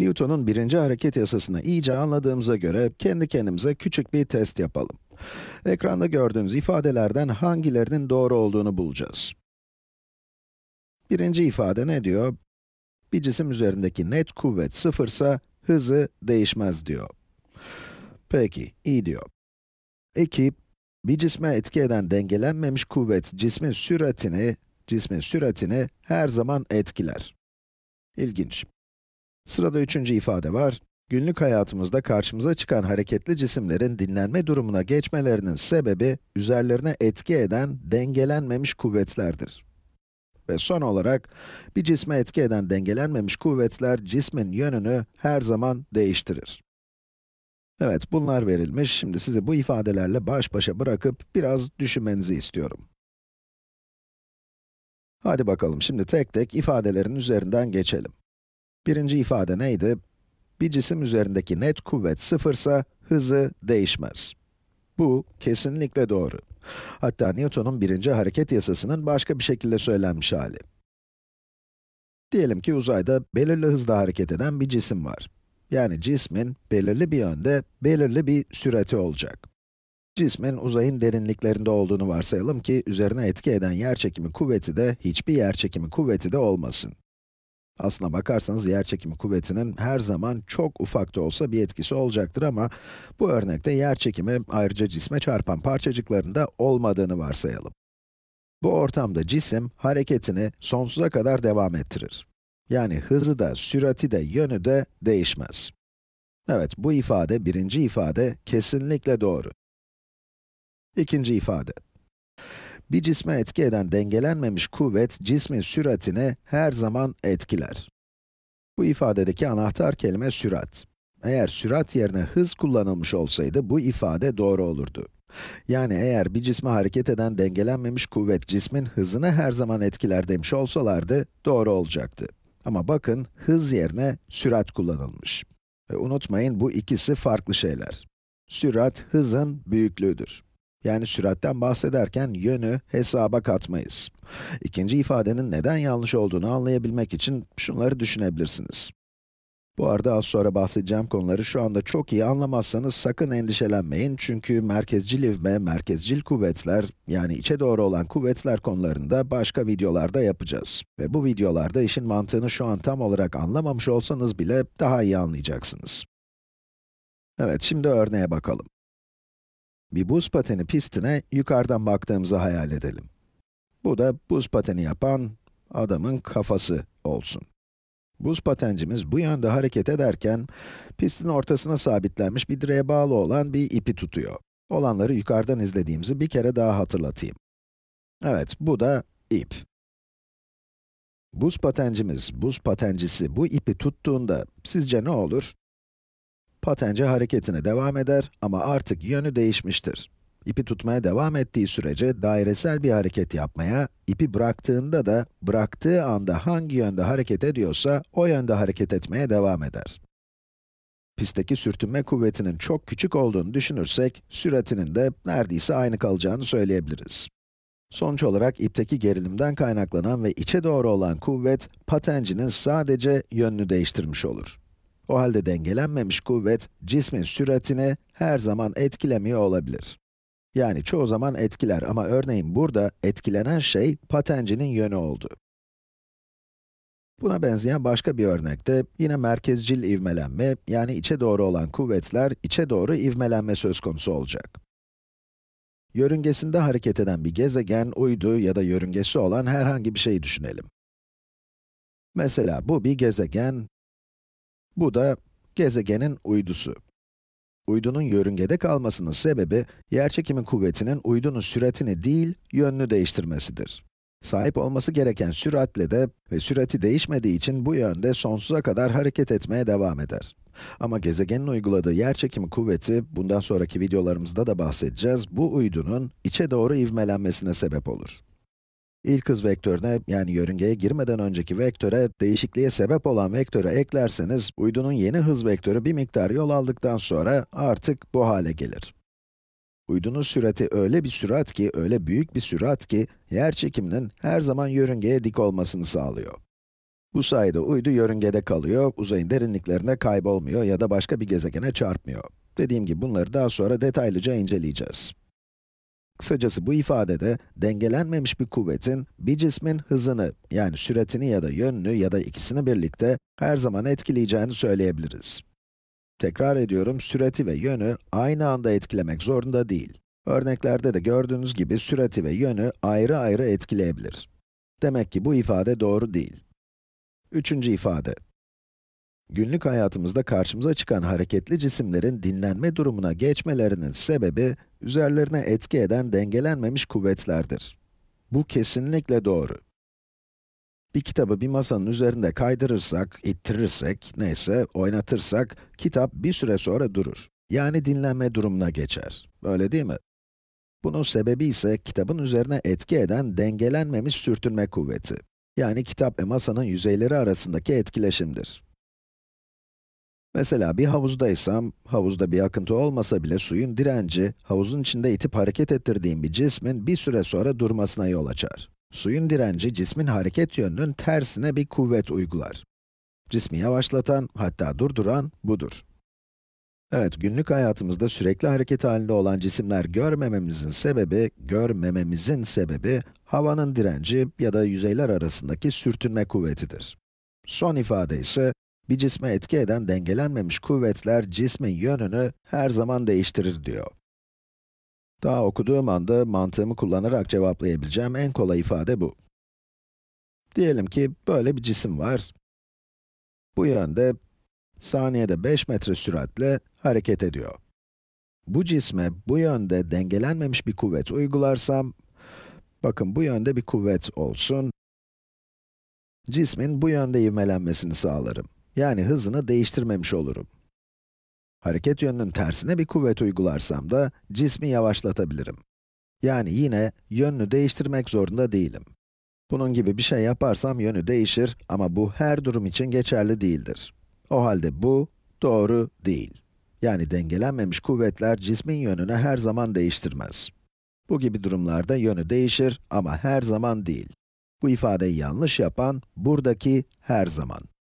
Newton'un birinci hareket yasasını iyice anladığımıza göre kendi kendimize küçük bir test yapalım. Ekranda gördüğünüz ifadelerden hangilerinin doğru olduğunu bulacağız. Birinci ifade ne diyor? Bir cisim üzerindeki net kuvvet sıfırsa hızı değişmez diyor. Peki, iyi diyor. İki. bir cisme etki eden dengelenmemiş kuvvet cismin süratini, cismin süratini her zaman etkiler. İlginç. Sırada üçüncü ifade var. Günlük hayatımızda karşımıza çıkan hareketli cisimlerin dinlenme durumuna geçmelerinin sebebi, üzerlerine etki eden dengelenmemiş kuvvetlerdir. Ve son olarak, bir cisme etki eden dengelenmemiş kuvvetler, cismin yönünü her zaman değiştirir. Evet, bunlar verilmiş. Şimdi sizi bu ifadelerle baş başa bırakıp biraz düşünmenizi istiyorum. Hadi bakalım, şimdi tek tek ifadelerin üzerinden geçelim. Birinci ifade neydi? Bir cisim üzerindeki net kuvvet sıfırsa hızı değişmez. Bu kesinlikle doğru. Hatta Newton'un birinci hareket yasasının başka bir şekilde söylenmiş hali. Diyelim ki uzayda belirli hızda hareket eden bir cisim var. Yani cismin belirli bir yönde belirli bir sürati olacak. Cismin uzayın derinliklerinde olduğunu varsayalım ki üzerine etki eden yerçekimi kuvveti de hiçbir yerçekimi kuvveti de olmasın. Aslına bakarsanız yer çekimi kuvvetinin her zaman çok ufak da olsa bir etkisi olacaktır ama bu örnekte yer çekimi ayrıca cisme çarpan parçacıklarında olmadığını varsayalım. Bu ortamda cisim hareketini sonsuza kadar devam ettirir. Yani hızı da, sürati de, yönü de değişmez. Evet, bu ifade, birinci ifade kesinlikle doğru. İkinci ifade. Bir cisme etki eden dengelenmemiş kuvvet, cismin süratini her zaman etkiler. Bu ifadedeki anahtar kelime sürat. Eğer sürat yerine hız kullanılmış olsaydı bu ifade doğru olurdu. Yani eğer bir cisme hareket eden dengelenmemiş kuvvet cismin hızını her zaman etkiler demiş olsalardı doğru olacaktı. Ama bakın hız yerine sürat kullanılmış. Ve unutmayın bu ikisi farklı şeyler. Sürat hızın büyüklüğüdür. Yani süratten bahsederken yönü hesaba katmayız. İkinci ifadenin neden yanlış olduğunu anlayabilmek için şunları düşünebilirsiniz. Bu arada az sonra bahsedeceğim konuları şu anda çok iyi anlamazsanız sakın endişelenmeyin çünkü merkezcil ivme, merkezcil kuvvetler yani içe doğru olan kuvvetler konularında başka videolarda yapacağız. Ve bu videolarda işin mantığını şu an tam olarak anlamamış olsanız bile daha iyi anlayacaksınız. Evet, şimdi örneğe bakalım. Bir buz pateni pistine yukarıdan baktığımızı hayal edelim. Bu da buz pateni yapan adamın kafası olsun. Buz patencimiz bu yönde hareket ederken, pistin ortasına sabitlenmiş bir direğe bağlı olan bir ipi tutuyor. Olanları yukarıdan izlediğimizi bir kere daha hatırlatayım. Evet, bu da ip. Buz patencimiz, buz patencisi bu ipi tuttuğunda sizce ne olur? Patence hareketine devam eder ama artık yönü değişmiştir. İpi tutmaya devam ettiği sürece dairesel bir hareket yapmaya, ipi bıraktığında da bıraktığı anda hangi yönde hareket ediyorsa o yönde hareket etmeye devam eder. Pistteki sürtünme kuvvetinin çok küçük olduğunu düşünürsek, süratinin de neredeyse aynı kalacağını söyleyebiliriz. Sonuç olarak ipteki gerilimden kaynaklanan ve içe doğru olan kuvvet, patencinin sadece yönünü değiştirmiş olur. O halde dengelenmemiş kuvvet, cismin süratini her zaman etkilemiyor olabilir. Yani çoğu zaman etkiler ama örneğin burada etkilenen şey patencinin yönü oldu. Buna benzeyen başka bir örnekte yine merkezcil ivmelenme, yani içe doğru olan kuvvetler içe doğru ivmelenme söz konusu olacak. Yörüngesinde hareket eden bir gezegen, uydu ya da yörüngesi olan herhangi bir şeyi düşünelim. Mesela bu bir gezegen, bu da gezegenin uydusu. Uydunun yörüngede kalmasının sebebi, yerçekimin kuvvetinin uydunun süratini değil, yönünü değiştirmesidir. Sahip olması gereken süratle de ve sürati değişmediği için bu yönde sonsuza kadar hareket etmeye devam eder. Ama gezegenin uyguladığı yerçekimi kuvveti, bundan sonraki videolarımızda da bahsedeceğiz, bu uydunun içe doğru ivmelenmesine sebep olur. İlk hız vektörüne, yani yörüngeye girmeden önceki vektöre, değişikliğe sebep olan vektörü eklerseniz, uydunun yeni hız vektörü bir miktar yol aldıktan sonra artık bu hale gelir. Uydunun sürati öyle bir sürat ki, öyle büyük bir sürat ki, yer çekiminin her zaman yörüngeye dik olmasını sağlıyor. Bu sayede uydu yörüngede kalıyor, uzayın derinliklerine kaybolmuyor ya da başka bir gezegene çarpmıyor. Dediğim gibi bunları daha sonra detaylıca inceleyeceğiz. Kısacası bu ifadede dengelenmemiş bir kuvvetin bir cismin hızını yani süretini ya da yönünü ya da ikisini birlikte her zaman etkileyeceğini söyleyebiliriz. Tekrar ediyorum, süreti ve yönü aynı anda etkilemek zorunda değil. Örneklerde de gördüğünüz gibi süreti ve yönü ayrı ayrı etkileyebilir. Demek ki bu ifade doğru değil. Üçüncü ifade, Günlük hayatımızda karşımıza çıkan hareketli cisimlerin dinlenme durumuna geçmelerinin sebebi, üzerlerine etki eden dengelenmemiş kuvvetlerdir. Bu kesinlikle doğru. Bir kitabı bir masanın üzerinde kaydırırsak, ittirirsek, neyse, oynatırsak, kitap bir süre sonra durur. Yani dinlenme durumuna geçer. Öyle değil mi? Bunun sebebi ise kitabın üzerine etki eden dengelenmemiş sürtünme kuvveti. Yani kitap ve masanın yüzeyleri arasındaki etkileşimdir. Mesela bir havuzdaysam, havuzda bir akıntı olmasa bile suyun direnci, havuzun içinde itip hareket ettirdiğim bir cismin bir süre sonra durmasına yol açar. Suyun direnci, cismin hareket yönünün tersine bir kuvvet uygular. Cismi yavaşlatan, hatta durduran budur. Evet, günlük hayatımızda sürekli hareket halinde olan cisimler görmememizin sebebi, görmememizin sebebi, havanın direnci ya da yüzeyler arasındaki sürtünme kuvvetidir. Son ifade ise, bir cisme etki eden dengelenmemiş kuvvetler cismin yönünü her zaman değiştirir diyor. Daha okuduğum anda mantığımı kullanarak cevaplayabileceğim en kolay ifade bu. Diyelim ki böyle bir cisim var. Bu yönde saniyede 5 metre süratle hareket ediyor. Bu cisme bu yönde dengelenmemiş bir kuvvet uygularsam, bakın bu yönde bir kuvvet olsun, cismin bu yönde ivmelenmesini sağlarım. Yani hızını değiştirmemiş olurum. Hareket yönünün tersine bir kuvvet uygularsam da cismi yavaşlatabilirim. Yani yine yönünü değiştirmek zorunda değilim. Bunun gibi bir şey yaparsam yönü değişir ama bu her durum için geçerli değildir. O halde bu doğru değil. Yani dengelenmemiş kuvvetler cismin yönünü her zaman değiştirmez. Bu gibi durumlarda yönü değişir ama her zaman değil. Bu ifadeyi yanlış yapan buradaki her zaman.